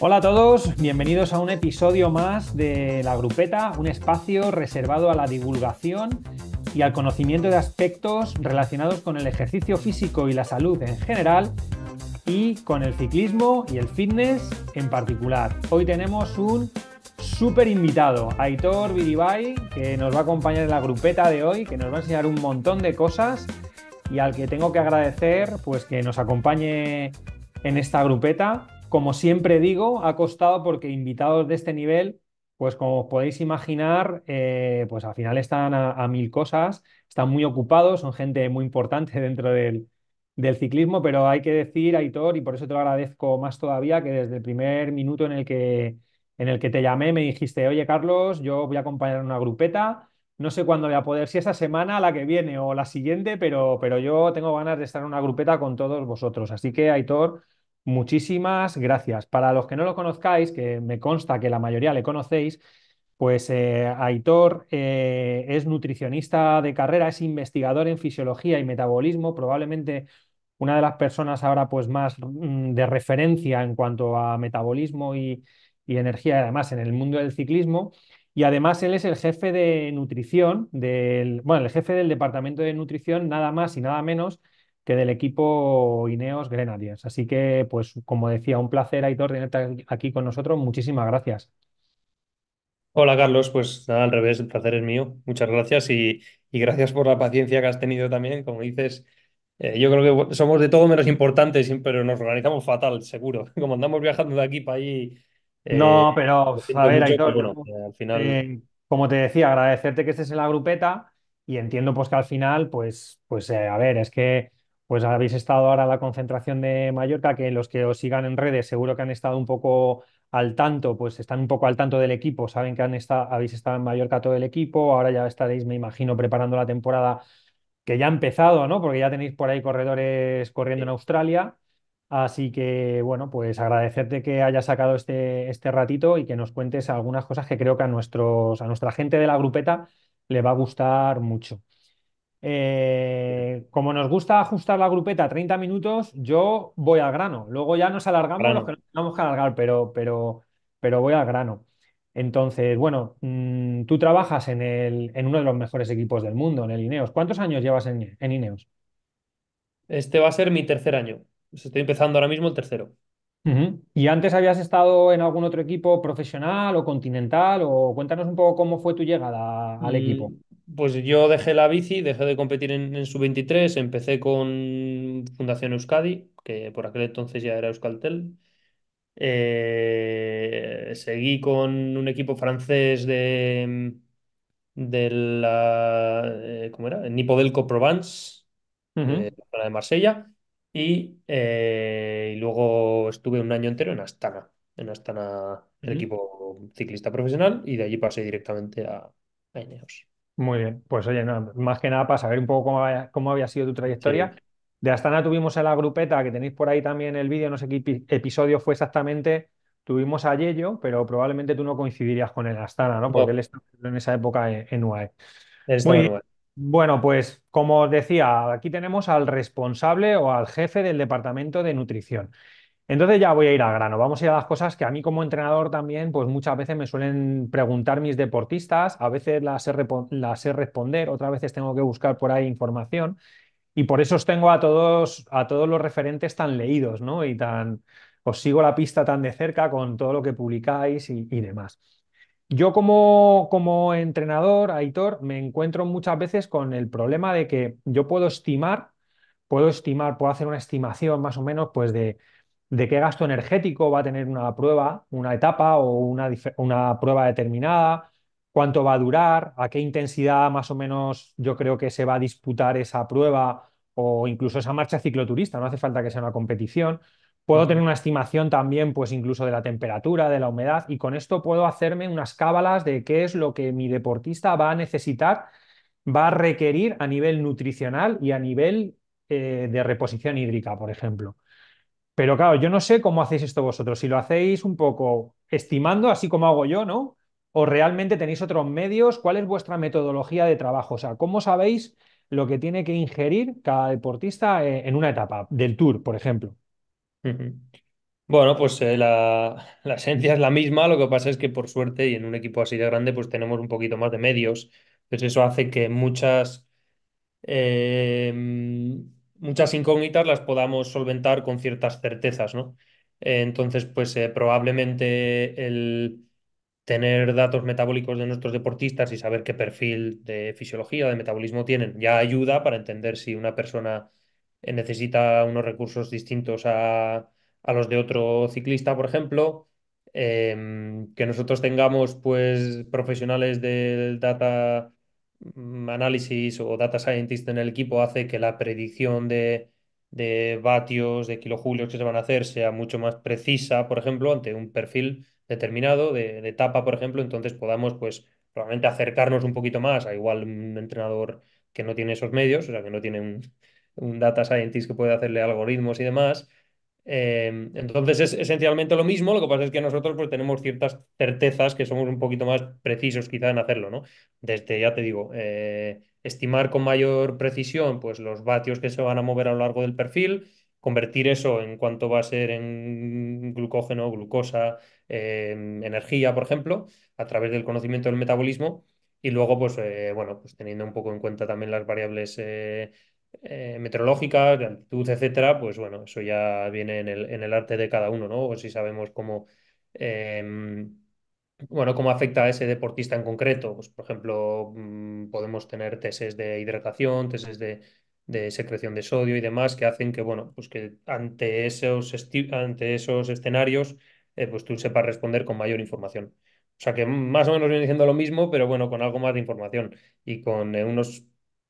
Hola a todos, bienvenidos a un episodio más de La Grupeta, un espacio reservado a la divulgación y al conocimiento de aspectos relacionados con el ejercicio físico y la salud en general y con el ciclismo y el fitness en particular. Hoy tenemos un súper invitado, Aitor Biribay, que nos va a acompañar en la grupeta de hoy, que nos va a enseñar un montón de cosas y al que tengo que agradecer pues que nos acompañe en esta grupeta como siempre digo, ha costado porque invitados de este nivel, pues como os podéis imaginar, eh, pues al final están a, mil cosas, están muy ocupados, son gente muy importante dentro del, del, ciclismo, pero hay que decir, Aitor, y por eso te lo agradezco más todavía, que desde el primer minuto en el que, en el que te llamé me dijiste, oye Carlos, yo voy a acompañar una grupeta. No sé cuándo voy a poder, si esa semana, la que viene o la siguiente, pero, pero yo tengo ganas de estar en una grupeta con todos vosotros. Así que, Aitor, Muchísimas gracias. Para los que no lo conozcáis, que me consta que la mayoría le conocéis, pues eh, Aitor eh, es nutricionista de carrera, es investigador en fisiología y metabolismo, probablemente una de las personas ahora pues más mm, de referencia en cuanto a metabolismo y, y energía, además en el mundo del ciclismo. Y además él es el jefe de nutrición, del, bueno, el jefe del departamento de nutrición, nada más y nada menos que del equipo Ineos Grenadiers. Así que, pues, como decía, un placer, Aitor, tenerte aquí con nosotros. Muchísimas gracias. Hola Carlos, pues nada, al revés, el placer es mío. Muchas gracias y, gracias por la paciencia que has tenido también. Como dices, eh, yo creo que somos de todo menos importantes, pero nos organizamos fatal, seguro. Como andamos viajando de aquí para allí. Eh, no, pero a ver, Aitor, eh, al final. como te decía, agradecerte que estés en la grupeta y entiendo pues que al final, pues, pues a ver, es que pues habéis estado ahora en la concentración de Mallorca, que los que os sigan en redes seguro que han estado un poco al tanto, pues están un poco al tanto del equipo, saben que han estado, habéis estado en Mallorca todo el equipo, ahora ya estaréis, me imagino, preparando la temporada que ya ha empezado, ¿no? Porque ya tenéis por ahí corredores corriendo en Australia. Así que, bueno, pues agradecerte que hayas sacado este, este ratito y que nos cuentes algunas cosas que creo que a, nuestros, a nuestra gente de la grupeta le va a gustar mucho. Eh, como nos gusta ajustar la grupeta a 30 minutos, yo voy al grano. Luego ya nos alargamos los que nos que alargar, pero, pero, pero voy al grano. Entonces, bueno, mm, tú trabajas en, el, en, uno de los mejores equipos del mundo, en el Ineos. ¿Cuántos años llevas en, Ineos? Este va a ser mi tercer año. Estoy empezando ahora mismo el tercero. ¿Y antes habías estado en algún otro equipo profesional o continental? O cuéntanos un poco cómo fue tu llegada al mm, equipo. Pues yo dejé la bici, dejé de competir en, su sub-23, empecé con Fundación Euskadi, que por aquel entonces ya era Euskaltel. Eh, seguí con un equipo francés de, de la, eh, ¿cómo era? Nipodelco Provence, eh, de Marsella. Y, luego estuve un año entero en Astana, en Astana, el equipo ciclista profesional, y de allí pasé directamente a, a Ineos. Muy bien, pues oye, más que nada para saber un poco cómo, había, sido tu trayectoria. De Astana tuvimos a la grupeta, que tenéis por ahí también el vídeo, no sé qué episodio fue exactamente, tuvimos a Yello, pero probablemente tú no coincidirías con el Astana, ¿no? Porque él estaba en esa época e-, en, UAE. Muy, e. Bueno, pues como os decía, aquí tenemos al responsable o al jefe del departamento de nutrición. Entonces ya voy a ir al grano, vamos a ir a las cosas que a mí como entrenador también, pues muchas veces me suelen preguntar mis deportistas, a veces las sé, responder, otras veces tengo que buscar por ahí información y por eso os tengo a todos, a todos los referentes tan leídos, ¿no? Y tan, os sigo la pista tan de cerca con todo lo que publicáis y, demás. Yo como, como entrenador, Aitor, me encuentro muchas veces con el problema de que yo puedo estimar, puedo estimar, puedo hacer una estimación más o menos, pues de de qué gasto energético va a tener una prueba, una etapa o una, prueba determinada, cuánto va a durar, a qué intensidad más o menos yo creo que se va a disputar esa prueba o incluso esa marcha cicloturista, no hace falta que sea una competición. Puedo tener una estimación también, pues incluso de la temperatura, de la humedad, y con esto puedo hacerme unas cábalas de qué es lo que mi deportista va a necesitar, va a requerir a nivel nutricional y a nivel eh, de reposición hídrica, por ejemplo. Pero claro, yo no sé cómo hacéis esto vosotros, si lo hacéis un poco estimando, así como hago yo, ¿no? ¿O realmente tenéis otros medios? ¿Cuál es vuestra metodología de trabajo? O sea, ¿cómo sabéis lo que tiene que ingerir cada deportista eh, en una etapa del tour, por ejemplo? Bueno, pues eh, la, esencia es la misma, lo que pasa es que por suerte y en un equipo así de grande pues tenemos un poquito más de medios, entonces pues eso hace que muchas eh, muchas incógnitas las podamos solventar con ciertas certezas, ¿no? Entonces, pues eh, probablemente el tener datos metabólicos de nuestros deportistas y saber qué perfil de fisiología de metabolismo tienen ya ayuda para entender si una persona eh, necesita unos recursos distintos a, los de otro ciclista, por ejemplo. Em, que nosotros tengamos pues profesionales del data Mm, análisis o data scientist en el equipo hace que la predicción de, vatios, de kilojulios que se van a hacer sea mucho más precisa, por ejemplo, ante un perfil determinado de, etapa, por ejemplo, entonces podamos pues probablemente acercarnos un poquito más a igual un entrenador que no tiene esos medios, o sea, que no tiene un, un data scientist que puede hacerle algoritmos y demás, Em, entonces es esencialmente lo mismo, lo que pasa es que nosotros pues, tenemos ciertas certezas que somos un poquito más precisos quizá en hacerlo, ¿no? Desde, ya te digo, eh, estimar con mayor precisión pues, los vatios que se van a mover a lo largo del perfil, convertir eso en cuanto va a ser en glucógeno, glucosa, em, energía, por ejemplo, a través del conocimiento del metabolismo. Y luego, pues, eh, bueno, pues teniendo un poco en cuenta también las variables eh, eh, meteorológica, de altitud, etcétera, pues bueno, eso ya viene en el, en el arte de cada uno, ¿no? O si sabemos cómo, em, bueno, cómo afecta a ese deportista en concreto. Pues, por ejemplo, mm, podemos tener tesis de hidratación, tesis de, secreción de sodio y demás que hacen que, bueno, pues que ante esos, ante esos escenarios, eh, pues tú sepas responder con mayor información. O sea que más o menos viene diciendo lo mismo, pero bueno, con algo más de información y con eh, unos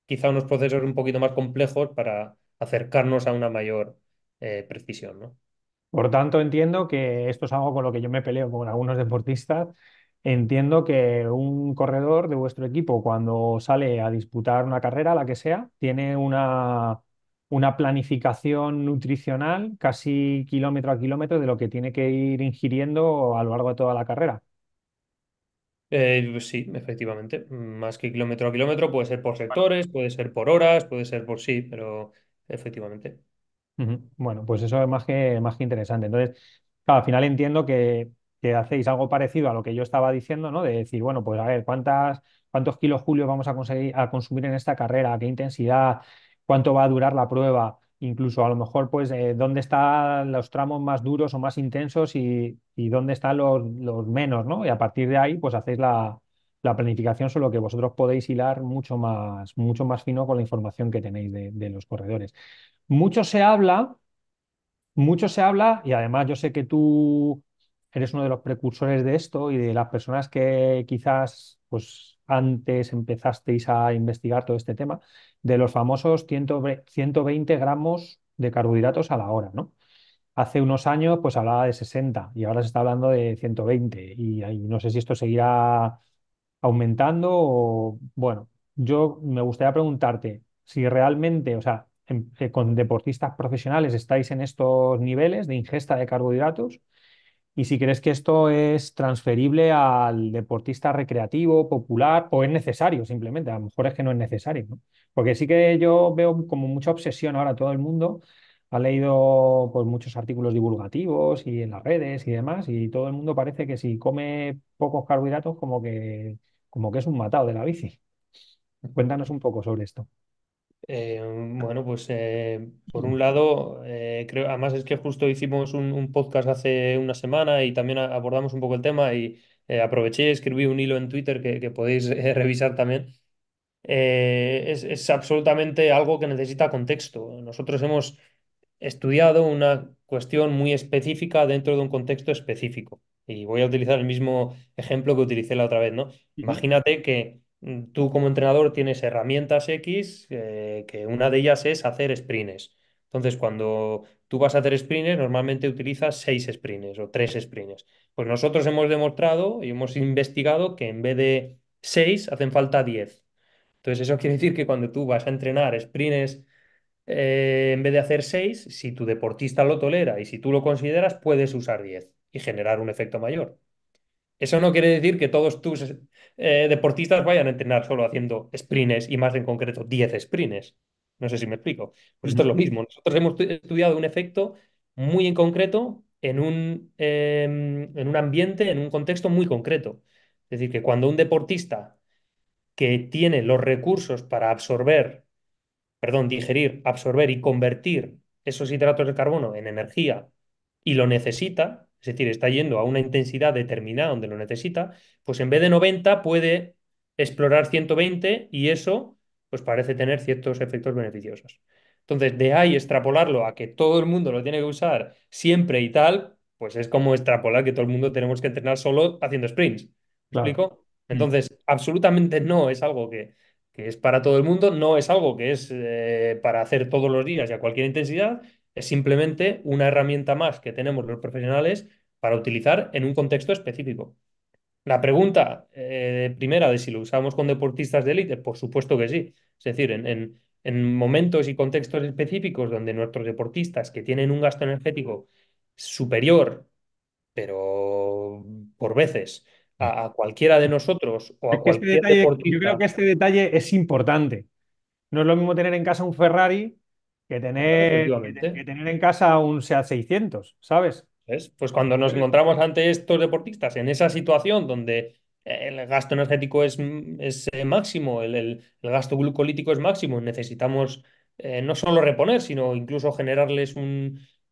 quizá unos procesos un poquito más complejos para acercarnos a una mayor eh, precisión. Por tanto, entiendo que esto es algo con lo que yo me peleo con algunos deportistas. Entiendo que un corredor de vuestro equipo, cuando sale a disputar una carrera, la que sea, tiene una, una planificación nutricional casi kilómetro a kilómetro de lo que tiene que ir ingiriendo a lo largo de toda la carrera. Eh, pues sí, efectivamente. Más que kilómetro a kilómetro, puede ser por sectores, puede ser por horas, puede ser por sí, pero efectivamente. Bueno, pues eso es más que, más interesante. Entonces, al final entiendo que, que hacéis algo parecido a lo que yo estaba diciendo, ¿no? De decir, bueno, pues a ver, ¿cuántas, cuántos kilos julio vamos a conseguir a consumir en esta carrera? ¿Qué intensidad? ¿Cuánto va a durar la prueba? incluso a lo mejor, pues, eh, dónde están los tramos más duros o más intensos y, dónde están los, menos, ¿no? Y a partir de ahí, pues, hacéis la, planificación, solo que vosotros podéis hilar mucho más, mucho más fino con la información que tenéis de, de los corredores. Mucho se habla, mucho se habla, y además yo sé que tú eres uno de los precursores de esto y de las personas que quizás, pues, antes empezasteis a investigar todo este tema, de los famosos 120 gramos de carbohidratos a la hora, ¿no? Hace unos años pues hablaba de 60 y ahora se está hablando de 120 y, no sé si esto seguirá aumentando o, bueno, yo me gustaría preguntarte si realmente, o sea, em, eh, con deportistas profesionales estáis en estos niveles de ingesta de carbohidratos y si crees que esto es transferible al deportista recreativo, popular, o es necesario simplemente, a lo mejor es que no es necesario, Porque sí que yo veo como mucha obsesión ahora todo el mundo ha leído por pues, muchos artículos divulgativos y en las redes y demás, y todo el mundo parece que si come pocos carbohidratos como que, como que es un matado de la bici. Cuéntanos un poco sobre esto. Eh, bueno, pues eh, por un lado, eh, creo, además es que justo hicimos un, podcast hace una semana y también abordamos un poco el tema y aproveché, escribí un hilo en Twitter que, podéis revisar también. Es, es, absolutamente algo que necesita contexto. Nosotros hemos estudiado una cuestión muy específica dentro de un contexto específico. Y voy a utilizar el mismo ejemplo que utilicé la otra vez, ¿no? Imagínate que Mm, tú como entrenador tienes herramientas X, eh, que una de ellas es hacer sprints. Entonces, cuando tú vas a hacer sprints, normalmente utilizas seis sprints o tres sprints. Pues nosotros hemos demostrado y hemos investigado que en vez de seis, hacen falta diez. Entonces, eso quiere decir que cuando tú vas a entrenar sprints eh, en vez de hacer seis, si tu deportista lo tolera y si tú lo consideras, puedes usar diez y generar un efecto mayor. Eso no quiere decir que todos tus eh, deportistas vayan a entrenar solo haciendo sprints y más en concreto 10 sprints. No sé si me explico. Pues esto es lo mismo. Nosotros hemos estudiado un efecto muy en concreto en un, em, en un ambiente, en un contexto muy concreto. Es decir, que cuando un deportista que tiene los recursos para absorber, perdón, digerir, absorber y convertir esos hidratos de carbono en energía y lo necesita, es decir, está yendo a una intensidad determinada donde lo necesita, pues en vez de 90 puede explorar 120 y eso pues parece tener ciertos efectos beneficiosos. Entonces, de ahí extrapolarlo a que todo el mundo lo tiene que usar siempre y tal, pues es como extrapolar que todo el mundo tenemos que entrenar solo haciendo sprints. Mm. Entonces, absolutamente no es algo que, es para todo el mundo, no es algo que es eh, para hacer todos los días y a cualquier intensidad, es simplemente una herramienta más que tenemos los profesionales para utilizar en un contexto específico. La pregunta eh, primera de si lo usamos con deportistas de élite, por supuesto que sí. Es decir, en, momentos y contextos específicos donde nuestros deportistas que tienen un gasto energético superior, pero por veces, a, cualquiera de nosotros o a este cualquier deportista... Yo creo que este detalle es importante. No es lo mismo tener en casa un Ferrari que tener, que, tener en casa un sea 600, ¿sabes? Pues cuando nos encontramos ante estos deportistas en esa situación donde el gasto energético es, es eh, máximo, el, el, gasto glucolítico es máximo, necesitamos eh, no solo reponer, sino incluso generarles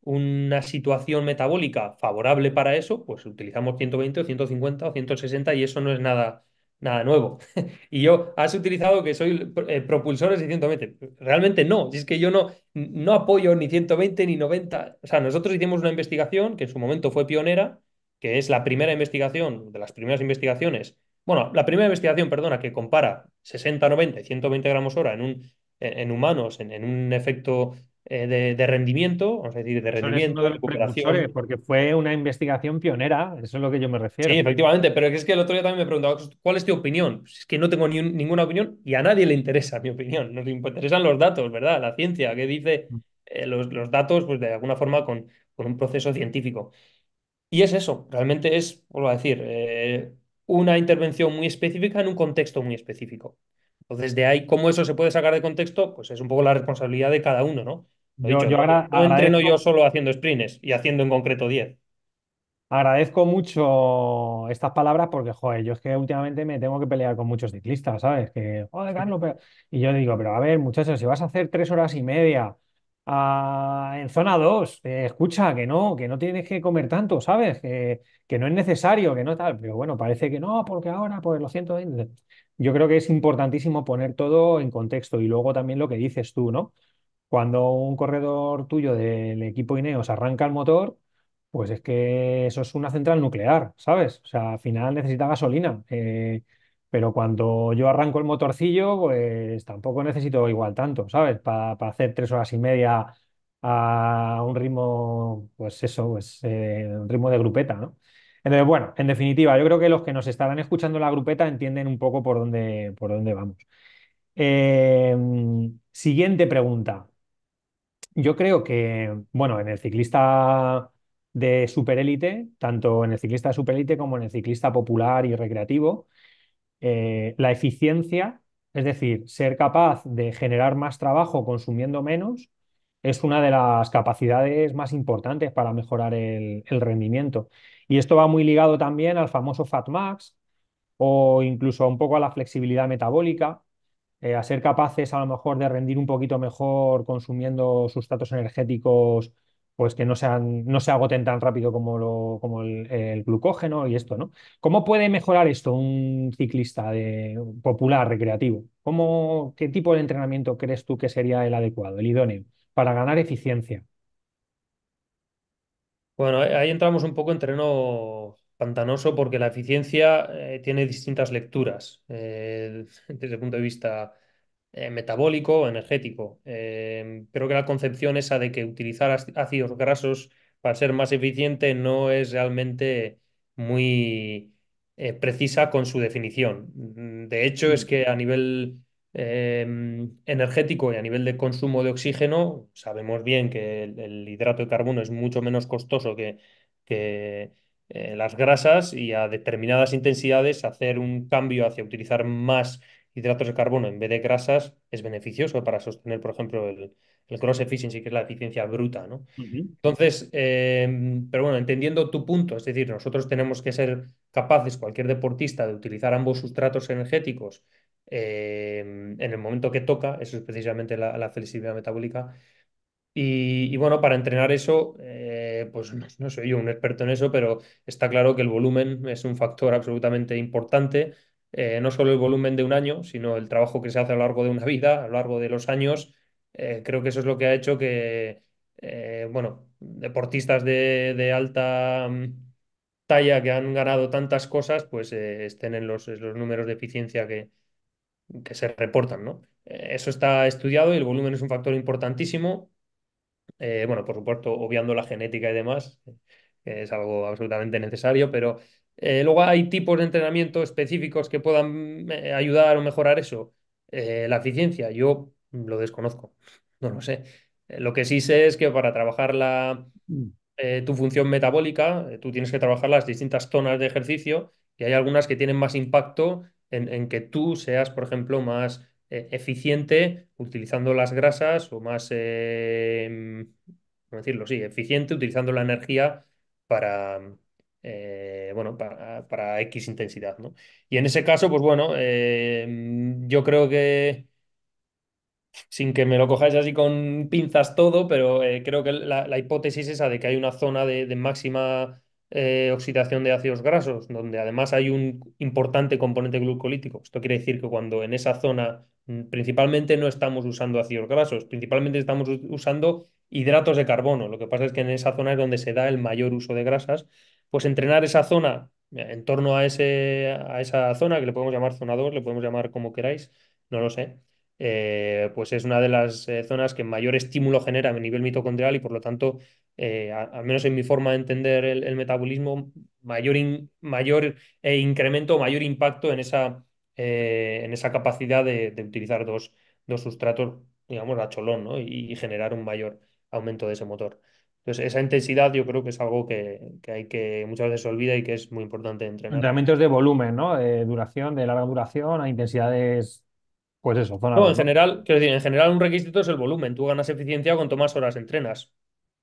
una situación metabólica favorable para eso, pues utilizamos 120 o 150 o 160 y eso no es nada nada nuevo. y yo, has utilizado que soy eh, propulsores de 120. Realmente no, si es que yo no, no apoyo ni 120 ni 90. O sea, nosotros hicimos una investigación que en su momento fue pionera, que es la primera investigación, de las primeras investigaciones. Bueno, la primera investigación, perdona, que compara 60, 90 y 120 gramos hora en, un, humanos, en, en, un efecto eh, de, rendimiento, vamos a decir, de rendimiento, de recuperación. Porque fue una investigación pionera, eso es lo que yo me refiero. Sí, efectivamente, pero es que el otro día también me preguntaba, ¿cuál es tu opinión? Pues es que no tengo ninguna opinión y a nadie le interesa mi opinión, nos interesan los datos, ¿verdad? La ciencia, que dice eh, los, datos, pues de alguna forma con, un proceso científico. Y es eso, realmente es, vuelvo a decir, eh, una intervención muy específica en un contexto muy específico. Entonces, de ahí, cómo eso se puede sacar de contexto, pues es un poco la responsabilidad de cada uno, ¿no? yo, entreno yo solo haciendo sprints y haciendo en concreto 10. Agradezco mucho estas palabras porque, joder, yo es que últimamente me tengo que pelear con muchos ciclistas, ¿sabes? Que, joder, Carlos, pero... Y yo digo, pero a ver, muchachos, si vas a hacer tres horas y media ah, en zona 2, eh, escucha, que no, que no tienes que comer tanto, ¿sabes? Que, que no es necesario, que no tal. Pero bueno, parece que no, porque ahora, pues lo siento yo creo que es importantísimo poner todo en contexto y luego también lo que dices tú, ¿no? Cuando un corredor tuyo del equipo Ineos arranca el motor, pues es que eso es una central nuclear, ¿sabes? O sea, al final necesita gasolina. Eh, pero cuando yo arranco el motorcillo, pues tampoco necesito igual tanto, ¿sabes? Para hacer tres horas y media a un ritmo, pues eso, pues eh, un ritmo de grupeta, ¿no? Entonces, bueno, en definitiva, yo creo que los que nos estarán escuchando la grupeta entienden un poco por dónde, vamos. Em, siguiente pregunta. Yo creo que, bueno, en el ciclista de superélite, tanto en el ciclista de superélite como en el ciclista popular y recreativo, eh, la eficiencia, es decir, ser capaz de generar más trabajo consumiendo menos, es una de las capacidades más importantes para mejorar el rendimiento. Y esto va muy ligado también al famoso Max o incluso un poco a la flexibilidad metabólica, eh, a ser capaces a lo mejor de rendir un poquito mejor consumiendo sustratos energéticos pues que no, sean, no se agoten tan rápido como, como el, glucógeno y esto, ¿no? ¿Cómo puede mejorar esto un ciclista popular, recreativo? ¿Cómo, ¿Qué tipo de entrenamiento crees tú que sería el adecuado, el idóneo, para ganar eficiencia? Bueno, ahí entramos un poco en terreno pantanoso porque la eficiencia eh, tiene distintas lecturas eh, desde el punto de vista eh, metabólico o energético. Em, creo que la concepción esa de que utilizar ácidos grasos para ser más eficiente no es realmente muy precisa con su definición. De hecho, es mm. que a nivel Em, energético y a nivel de consumo de oxígeno, sabemos bien que el, hidrato de carbono es mucho menos costoso que, que eh, las grasas y a determinadas intensidades hacer un cambio hacia utilizar más hidratos de carbono en vez de grasas es beneficioso para sostener, por ejemplo, el, el cross efficiency, que es la eficiencia bruta. Entonces, em, pero bueno, entendiendo tu punto, es decir, nosotros tenemos que ser capaces, cualquier deportista, de utilizar ambos sustratos energéticos Em, en el momento que toca, eso es precisamente la, la flexibilidad metabólica. Y, bueno, para entrenar eso, eh, pues no, soy yo un experto en eso, pero está claro que el volumen es un factor absolutamente importante. Eh, no solo el volumen de un año, sino el trabajo que se hace a lo largo de una vida, a lo largo de los años. Eh, creo que eso es lo que ha hecho que, bueno, deportistas de, alta mm, talla que han ganado tantas cosas, pues estén en los, en los números de eficiencia que, que se reportan, ¿no? Eh, eso está estudiado y el volumen es un factor importantísimo. Eh, bueno, por supuesto, obviando la genética y demás, eh, es algo absolutamente necesario, pero luego hay tipos de entrenamiento específicos que puedan ayudar o mejorar eso. la eficiencia, yo lo desconozco, no lo sé. Lo que sí sé es que para trabajar la, mm. tu función metabólica, tú tienes que trabajar las distintas zonas de ejercicio y hay algunas que tienen más impacto en, que tú seas, por ejemplo, más eh, eficiente utilizando las grasas o más, em, decirlo? Sí, eficiente utilizando la energía para, eh, bueno, para, X intensidad, Y en ese caso, pues bueno, em, yo creo que, sin que me lo cojáis así con pinzas todo, pero eh, creo que la, la, hipótesis esa de que hay una zona de, de máxima eh, oxidación de ácidos grasos, donde además hay un importante componente glucolítico. Esto quiere decir que cuando en esa zona mm, principalmente no estamos usando ácidos grasos, principalmente estamos usando hidratos de carbono. Lo que pasa es que en esa zona es donde se da el mayor uso de grasas. Pues entrenar esa zona, eh, en torno a, ese, a esa zona, que le podemos llamar zona 2, le podemos llamar como queráis, no lo sé, eh, pues es una de las eh, zonas que mayor estímulo genera a nivel mitocondrial y por lo tanto, eh, al menos en mi forma de entender el, metabolismo, mayor, mayor incremento, mayor impacto en esa, en esa capacidad de, utilizar dos, dos, sustratos, digamos, a cholón ¿no? y, generar un mayor aumento de ese motor. Entonces, esa intensidad yo creo que es algo que, hay que muchas veces se olvida y que es muy importante entrenar. Entrenamientos de volumen, ¿no? De duración, de larga duración, a intensidades pues eso, en general, quiero decir, en general un requisito es el volumen. Tú ganas eficiencia cuanto más horas entrenas.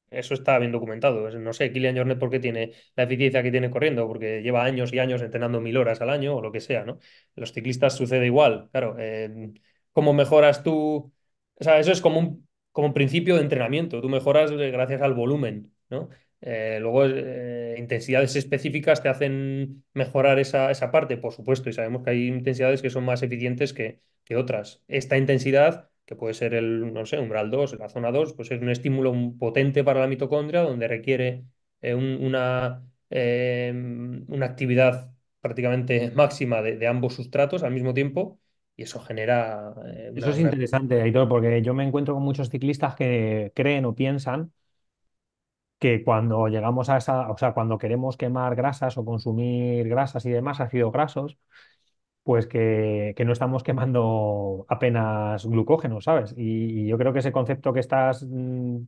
Eso está bien documentado. No sé, Kylian Jornet, ¿por qué tiene la eficiencia que tiene corriendo? Porque lleva años y años entrenando mil horas al año o lo que sea, ¿no? Los ciclistas sucede igual. Claro, eh, ¿cómo mejoras tú? O sea, eso es como un como principio de entrenamiento. Tú mejoras eh, gracias al volumen, ¿no? Eh, luego, eh, intensidades específicas te hacen mejorar esa, parte, por supuesto, y sabemos que hay intensidades que son más eficientes que, otras. Esta intensidad, que puede ser el, no sé, umbral 2, la zona 2, pues es un estímulo potente para la mitocondria donde requiere eh, una, em, una, actividad prácticamente máxima de, de, ambos sustratos al mismo tiempo. Y eso genera... Eso es interesante, Aitor, porque yo me encuentro con muchos ciclistas que creen o piensan que cuando llegamos a esa, o sea, cuando queremos quemar grasas o consumir grasas y demás, ácidos grasos, pues que, no estamos quemando apenas glucógeno, ¿sabes? Y, yo creo que ese concepto que estás, mm,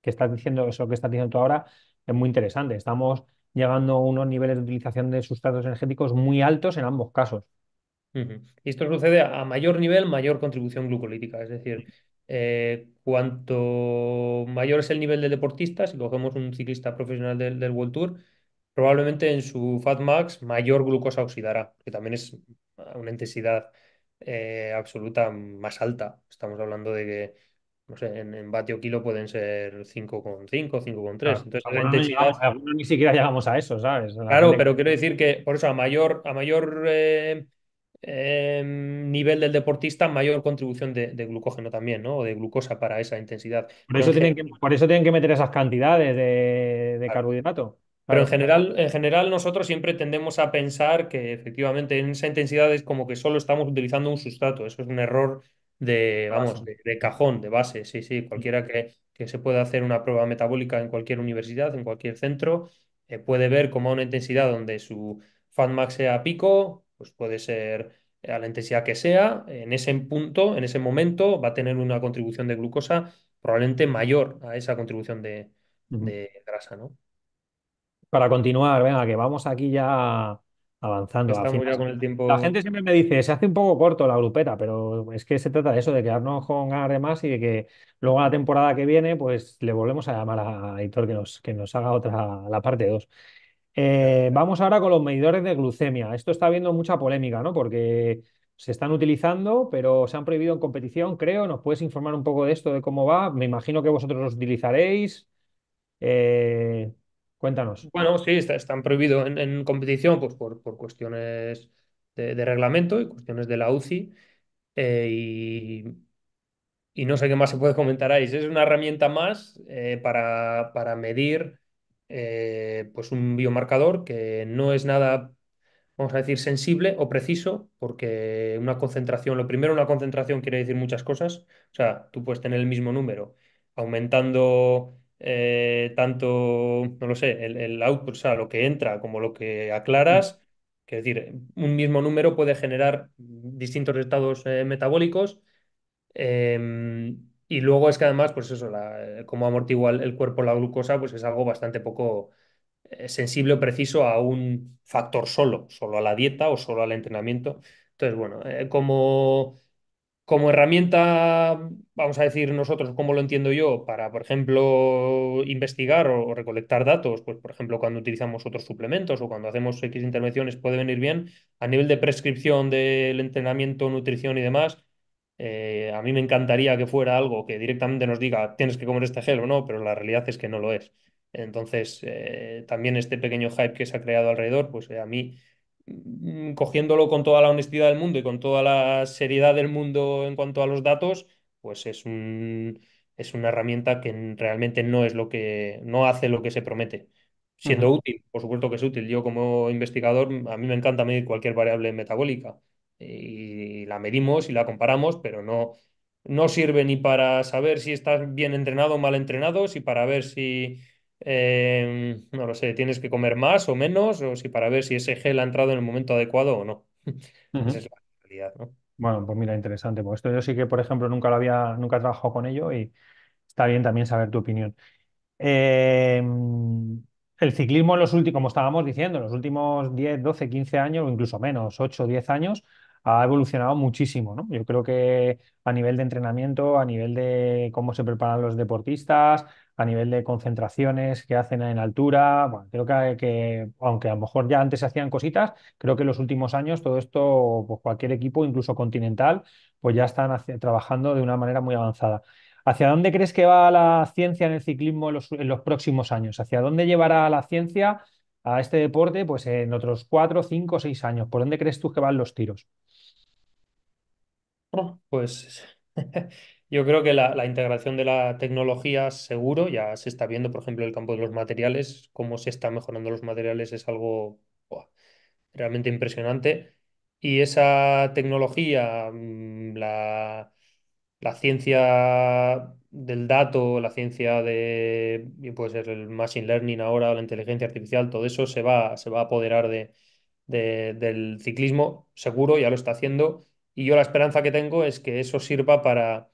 que estás diciendo, eso que estás diciendo tú ahora, es muy interesante. Estamos llegando a unos niveles de utilización de sustratos energéticos muy altos en ambos casos. Y esto sucede a mayor nivel, mayor contribución glucolítica. Es decir, eh, cuanto mayor es el nivel de deportista, si cogemos un ciclista profesional del, World Tour, probablemente en su Fat Max mayor glucosa oxidará, que también es una intensidad eh, absoluta más alta. Estamos hablando de que, no sé, en, vatio kilo pueden ser 5,5, 5,3. Entonces, ni siquiera llegamos a eso, ¿sabes? Claro, pero quiero decir que, por eso, a mayor, a mayor eh, Em, nivel del deportista, mayor contribución de, glucógeno también, ¿no? O de glucosa para esa intensidad. Por eso, tienen que, por eso tienen que meter esas cantidades de, de carbohidrato. Pero en general, general nosotros siempre tendemos a pensar que efectivamente en esa intensidad es como que solo estamos utilizando un sustrato. Eso es un error de, vamos, de, cajón, de base. Sí, sí, cualquiera que, que, se pueda hacer una prueba metabólica en cualquier universidad, en cualquier centro, eh, puede ver como a una intensidad donde su FATMAX sea pico, pues puede ser eh, a la intensidad que sea, en ese punto, en ese momento, va a tener una contribución de glucosa probablemente mayor a esa contribución de, grasa, ¿no? Para continuar, venga, que vamos aquí ya avanzando. con el tiempo... La gente siempre me dice, se hace un poco corto la grupeta, pero es que se trata de eso, de quedarnos con ganas de más y de que luego la temporada que viene, pues le volvemos a llamar a Hitor que nos, que nos haga otra, la parte 2. Eh, vamos ahora con los medidores de glucemia. Esto está habiendo mucha polémica, ¿no? Porque se están utilizando, pero se han prohibido en competición, creo. ¿Nos puedes informar un poco de esto, de cómo va? Me imagino que vosotros los utilizaréis. Eh, cuéntanos. Bueno, sí, están prohibidos en, competición pues por, cuestiones de, reglamento y cuestiones de la UCI. Eh, y, no sé qué más se puede comentar Es una herramienta más para medir eh, pues un biomarcador que no es nada, vamos a decir, sensible o preciso, porque una concentración, lo primero, una concentración quiere decir muchas cosas. O sea, tú puedes tener el mismo número aumentando eh, tanto, no lo sé, el, output, o sea, lo que entra como lo que aclaras. Es decir, un mismo número puede generar distintos estados eh, metabólicos. Em, y luego es que además, pues eso, eh, como amortigua el, cuerpo la glucosa, pues es algo bastante poco eh, sensible o preciso a un factor solo, solo a la dieta o solo al entrenamiento. Entonces, bueno, eh, como, como herramienta, vamos a decir nosotros, como lo entiendo yo, para, por ejemplo, investigar o, o recolectar datos, pues, por ejemplo, cuando utilizamos otros suplementos o cuando hacemos X intervenciones puede venir bien, a nivel de prescripción del entrenamiento, nutrición y demás, eh, a mí me encantaría que fuera algo que directamente nos diga tienes que comer este gel o no, pero la realidad es que no lo es. Entonces, eh, también este pequeño hype que se ha creado alrededor, pues eh, a mí, mm, cogiéndolo con toda la honestidad del mundo y con toda la seriedad del mundo en cuanto a los datos, pues es un, es una herramienta que realmente no es lo que, no hace lo que se promete. Siendo útil, por supuesto que es útil. Yo como investigador, a mí me encanta medir cualquier variable metabólica y la medimos y la comparamos, pero no, sirve ni para saber si estás bien entrenado o mal entrenado, si para ver si, em, no lo sé, tienes que comer más o menos, o si para ver si ese gel ha entrado en el momento adecuado o no. Esa es la realidad, Bueno, pues mira, interesante. porque esto yo sí que, por ejemplo, nunca lo había, nunca he trabajado con ello y está bien también saber tu opinión. Em, el ciclismo en los últimos, como estábamos diciendo, en los últimos 10, 12, 15 años, o incluso menos, 8, 10 años, ha evolucionado muchísimo, ¿no? Yo creo que a nivel de entrenamiento, a nivel de cómo se preparan los deportistas, a nivel de concentraciones que hacen en altura, creo que, aunque a lo mejor ya antes se hacían cositas, creo que en los últimos años todo esto, pues cualquier equipo, incluso continental, pues ya están trabajando de una manera muy avanzada. ¿Hacia dónde crees que va la ciencia en el ciclismo en los, próximos años? ¿Hacia dónde llevará la ciencia a este deporte pues en otros cuatro, cinco, seis años? ¿Por dónde crees tú que van los tiros? Ah. pues yo creo que la, integración de la tecnología seguro ya se está viendo, por ejemplo, el campo de los materiales, cómo se están mejorando los materiales es algo realmente impresionante. Y esa tecnología, mm, la, ciencia del dato, la ciencia de, puede ser el machine learning ahora, la inteligencia artificial, todo eso se va, se va a apoderar del ciclismo, seguro, ya lo está haciendo. Y yo la esperanza que tengo es que eso sirva para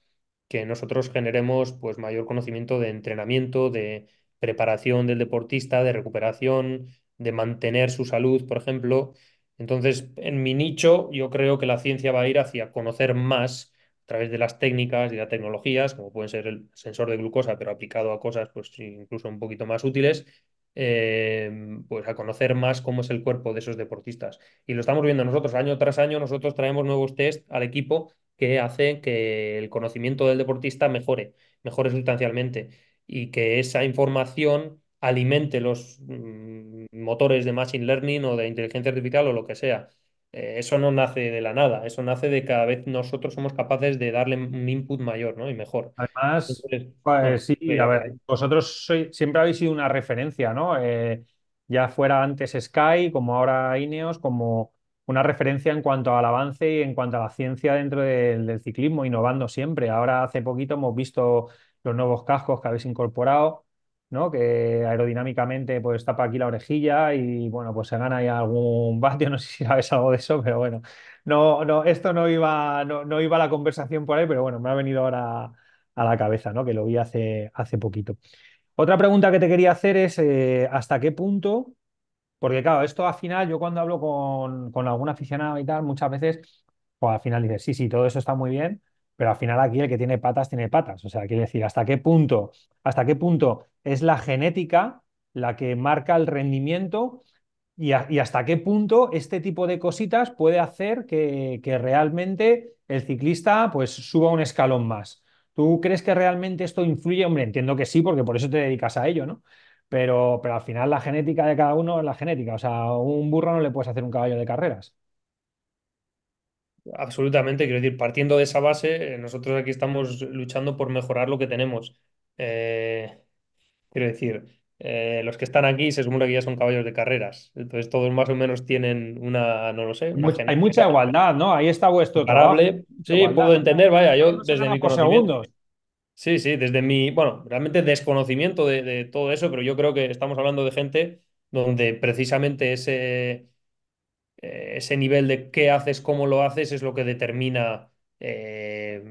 que nosotros generemos pues, mayor conocimiento de entrenamiento, de preparación del deportista, de recuperación, de mantener su salud, por ejemplo. Entonces, en mi nicho, yo creo que la ciencia va a ir hacia conocer más a través de las técnicas y las tecnologías, como pueden ser el sensor de glucosa, pero aplicado a cosas pues, incluso un poquito más útiles, Em, pues a conocer más cómo es el cuerpo de esos deportistas. Y lo estamos viendo nosotros, año tras año, nosotros traemos nuevos test al equipo que hacen que el conocimiento del deportista mejore, mejore sustancialmente y que esa información alimente los mm, motores de Machine Learning o de inteligencia artificial o lo que sea. Eh, eso no nace de la nada, eso nace de cada vez nosotros somos capaces de darle un input mayor ¿no? y mejor. Además, pues, sí, a ver, vosotros siempre habéis sido una referencia, ¿no? Eh, ya fuera antes Sky, como ahora Ineos, como una referencia en cuanto al avance y en cuanto a la ciencia dentro del, del ciclismo, innovando siempre. Ahora hace poquito hemos visto los nuevos cascos que habéis incorporado. Que aerodinámicamente pues tapa aquí la orejilla y bueno, pues se gana ahí algún vatio, no sé si sabes algo de eso, pero bueno, no, no, esto no iba, no, iba la conversación por ahí, pero bueno, me ha venido ahora a la cabeza, ¿no? Que lo vi hace, hace poquito. Otra pregunta que te quería hacer es eh, ¿hasta qué punto? Porque claro, esto al final, yo cuando hablo con, con algún aficionado y tal, muchas veces, pues al final dices, sí, sí, todo eso está muy bien, pero al final aquí el que tiene patas tiene patas. O sea, quiere decir, ¿hasta qué punto, hasta qué punto es la genética la que marca el rendimiento y, hasta qué punto este tipo de cositas puede hacer que, realmente el ciclista pues suba un escalón más? ¿Tú crees que realmente esto influye? Hombre, entiendo que sí, porque por eso te dedicas a ello, ¿no? Pero, pero al final la genética de cada uno es la genética. O sea, un burro no le puedes hacer un caballo de carreras. Absolutamente, quiero decir, partiendo de esa base, eh, nosotros aquí estamos luchando por mejorar lo que tenemos. Eh, quiero decir, eh, los que están aquí se supone que ya son caballos de carreras, entonces todos más o menos tienen una, no lo sé. hay mucha igualdad, ¿no? Ahí está vuestro Parable, Sí, puedo entender, vaya, yo desde mi conocimiento. Segundos. Sí, sí, desde mi, bueno, realmente desconocimiento de todo eso, pero yo creo que estamos hablando de gente donde precisamente ese eh, ese nivel de qué haces, cómo lo haces, es lo que determina eh,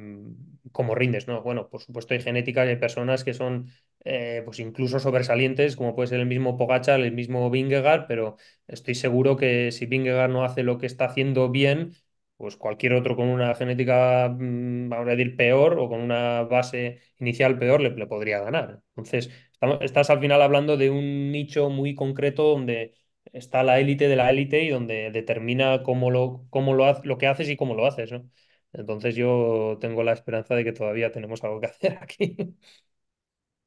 cómo rindes, ¿no? Bueno, por supuesto hay genética, hay personas que son eh, pues incluso sobresalientes, como puede ser el mismo Pogacar, el mismo Vingegaard, pero estoy seguro que si Vingegaard no hace lo que está haciendo bien, pues cualquier otro con una genética, mm, vamos a decir, peor o con una base inicial peor le, podría ganar. Entonces, estás al final hablando de un nicho muy concreto donde está la élite de la élite y donde determina cómo lo, cómo lo, lo que haces y cómo lo haces, ¿no? Entonces yo tengo la esperanza de que todavía tenemos algo que hacer aquí.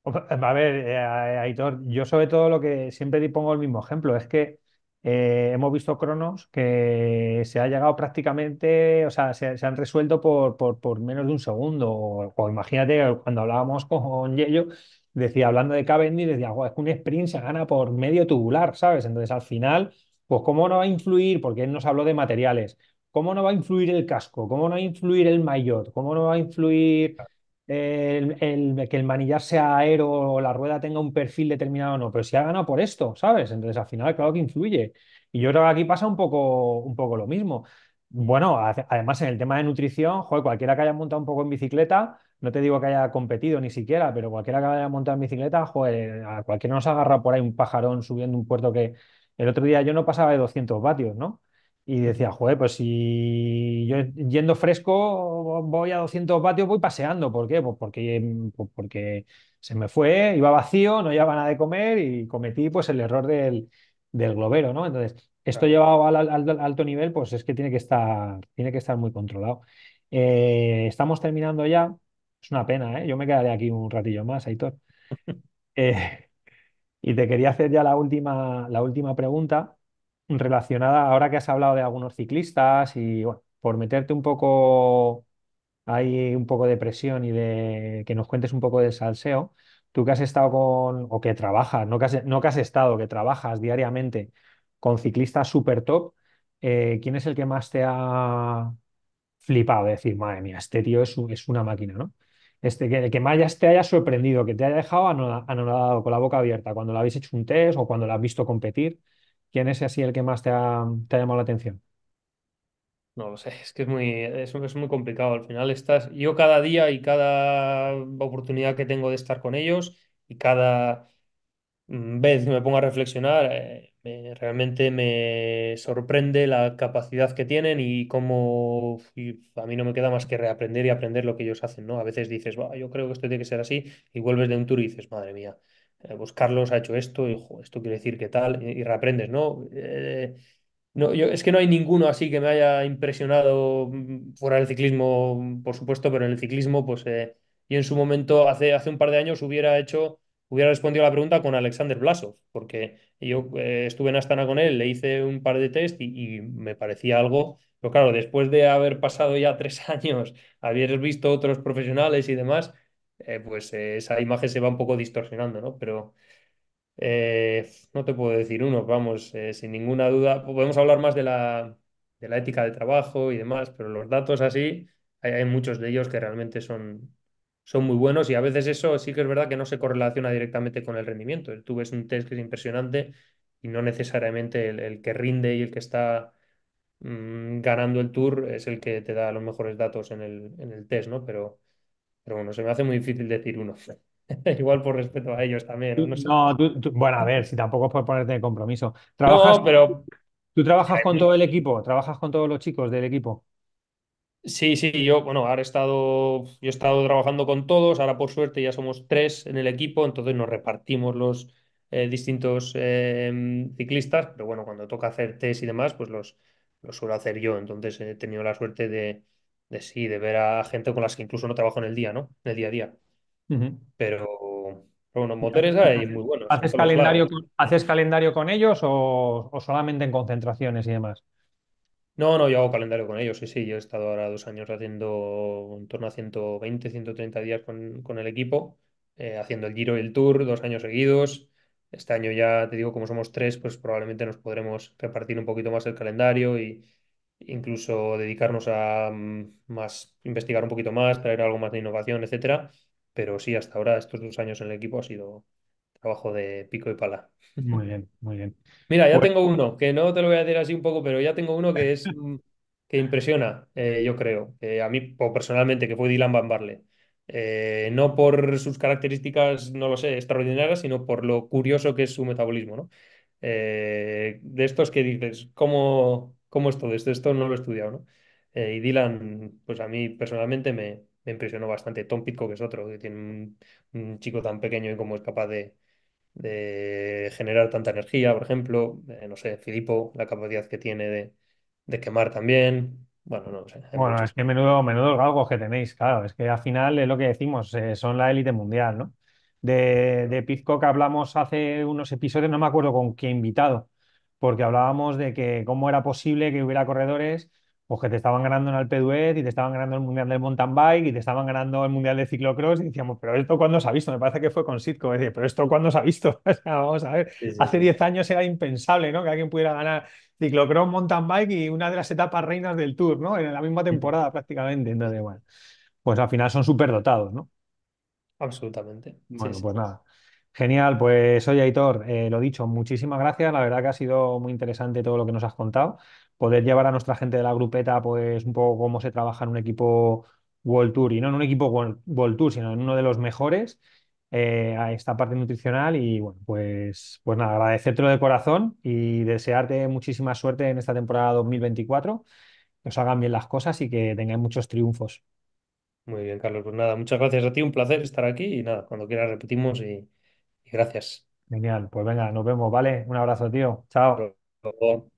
A ver, eh, eh, Aitor, yo sobre todo lo que siempre pongo el mismo ejemplo, es que eh, hemos visto cronos que se ha llegado prácticamente, o sea, se, han resuelto por, por, menos de un segundo. o imagínate cuando hablábamos con Yello, decía, hablando de Cavendish, decía, es que un sprint se gana por medio tubular, ¿sabes? Entonces, al final, pues, ¿cómo no va a influir? Porque él nos habló de materiales. ¿Cómo no va a influir el casco? ¿Cómo no va a influir el maillot? ¿Cómo no va a influir el, que el manillar sea aero o la rueda tenga un perfil determinado o no? Pero si ha ganado por esto, ¿sabes? Entonces, al final, claro que influye. Y yo creo que aquí pasa un poco, un poco lo mismo. Bueno, además en el tema de nutrición, joder, cualquiera que haya montado un poco en bicicleta, no te digo que haya competido ni siquiera, pero cualquiera que de montar montar bicicleta, joder, a cualquiera nos agarra por ahí un pajarón subiendo un puerto que el otro día yo no pasaba de 200 vatios, ¿no? Y decía, joder, pues si yo yendo fresco voy a 200 vatios, voy paseando. ¿Por qué? Pues porque, pues porque se me fue, iba vacío, no llevaba nada de comer y cometí pues el error del, del globero, ¿no? Entonces, esto llevado al, alto nivel, pues es que tiene que estar, tiene que estar muy controlado. Eh, estamos terminando ya. Es una pena, ¿eh? Yo me quedaré aquí un ratillo más, Aitor. Eh, y te quería hacer ya la última, la última pregunta relacionada, ahora que has hablado de algunos ciclistas y bueno, por meterte un poco ahí, un poco de presión y de que nos cuentes un poco de salseo, tú que has estado con, o que trabajas, no que has, no que has estado, que trabajas diariamente con ciclistas super top, eh, ¿quién es el que más te ha flipado? De decir, madre mía, este tío es, es una máquina, ¿no? este, que, que te haya sorprendido, que te haya dejado anonadado, con la boca abierta, cuando lo habéis hecho un test o cuando la has visto competir? ¿Quién es así el que más te ha, llamado la atención? No lo sé, es que es muy, es muy complicado. Al final estás, yo cada día y cada oportunidad que tengo de estar con ellos y cada Mm, Vez me pongo a reflexionar, eh, realmente me sorprende la capacidad que tienen y cómo a mí no me queda más que reaprender y aprender lo que ellos hacen, ¿no? A veces dices, va yo creo que esto tiene que ser así y vuelves de un tour y dices, madre mía, eh, pues Carlos ha hecho esto y esto quiere decir que tal y, reaprendes, ¿no? Eh, no, yo, es que no hay ninguno así que me haya impresionado mm, fuera del ciclismo, por supuesto, pero en el ciclismo, pues y en su momento, hace, hace un par de años, hubiera hecho hubiera respondido la pregunta con Alexander Blasov, porque yo eh, estuve en Astana con él, le hice un par de test y, me parecía algo, pero claro, después de haber pasado ya tres años, haber visto otros profesionales y demás, eh, pues eh, esa imagen se va un poco distorsionando, ¿no? Pero no te puedo decir uno, vamos, sin ninguna duda, podemos hablar más de la, ética de trabajo y demás, pero los datos así, hay muchos de ellos que realmente son, son muy buenos y a veces eso sí que es verdad que no se correlaciona directamente con el rendimiento. Tú ves un test que es impresionante y no necesariamente el, que rinde y el que está mm, ganando el tour es el que te da los mejores datos en el, en el test, ¿no? Pero, pero bueno, se me hace muy difícil decir uno. Igual por respeto a ellos también. No, bueno, a ver, si tampoco es por ponerte de compromiso. ¿Trabajas, pero... ¿Tú trabajas con todo el equipo? ¿Trabajas con todos los chicos del equipo? Sí, sí, yo, bueno, ahora he estado, yo he estado trabajando con todos, ahora por suerte ya somos tres en el equipo, entonces nos repartimos los eh, distintos em, ciclistas, pero bueno, cuando toca hacer test y demás, pues los, los suelo hacer yo, entonces he tenido la suerte de, de sí, de ver a gente con las que incluso no trabajo en el día, ¿no? En el día a día. Pero, bueno, motores hay muy buenos. ¿Haces calendario, con, ¿Haces calendario con ellos o solamente en concentraciones y demás? No, no, yo hago calendario con ellos, sí, sí, yo he estado ahora dos años haciendo en torno a 120, 130 días con, el equipo, eh, haciendo el Giro y el Tour dos años seguidos. Este año ya, te digo, como somos tres, pues probablemente nos podremos repartir un poquito más el calendario y incluso dedicarnos a mm, más, investigar un poquito más, traer algo más de innovación, etcétera. Pero sí, hasta ahora, estos dos años en el equipo ha sido, trabajo de pico y pala. Muy bien, muy bien. Mira, ya pues tengo uno, que no te lo voy a decir así un poco, pero ya tengo uno que es mm, que impresiona, eh, yo creo, eh, a mí personalmente, que fue Dylan Van Barle. Eh, no por sus características, no lo sé, extraordinarias, sino por lo curioso que es su metabolismo, ¿no? de estos que dices, ¿cómo, cómo es todo esto? Esto no lo he estudiado, ¿no? y Dylan, pues a mí personalmente me, me impresionó bastante. Tom que es otro, que tiene un, chico tan pequeño y como es capaz de, de generar tanta energía, por ejemplo, no sé, Filipo, la capacidad que tiene de, quemar también. Bueno, no sé. Bueno, es que menudo, menudo galgo que tenéis, claro, es que al final es lo que decimos, eh, son la élite mundial, ¿no? De, de que hablamos hace unos episodios, no me acuerdo con qué invitado, porque hablábamos de que cómo era posible que hubiera corredores pues que te estaban ganando en Alpe y te estaban ganando el Mundial del Mountain Bike y te estaban ganando el Mundial de Ciclocross y decíamos, pero esto cuándo se ha visto, me parece que fue con Sitco, decía, pero esto cuándo se ha visto, vamos a ver, hace 10 años era impensable, ¿no? Que alguien pudiera ganar Ciclocross, Mountain Bike y una de las etapas reinas del Tour, ¿no? En la misma temporada prácticamente, entonces, bueno, pues al final son súper dotados, ¿no? Absolutamente. Bueno, pues nada. Genial, pues oye Aitor, eh, lo dicho, muchísimas gracias, la verdad que ha sido muy interesante todo lo que nos has contado poder llevar a nuestra gente de la grupeta, pues un poco cómo se trabaja en un equipo World Tour, y no en un equipo World Tour, sino en uno de los mejores, eh, a esta parte nutricional. Y bueno, pues, pues nada, agradecértelo de corazón y desearte muchísima suerte en esta temporada 2024, que os hagan bien las cosas y que tengáis muchos triunfos. Muy bien, Carlos. Pues nada, muchas gracias a ti, un placer estar aquí y nada, cuando quieras repetimos y, gracias. Genial, pues venga, nos vemos, ¿vale? Un abrazo, tío. Chao.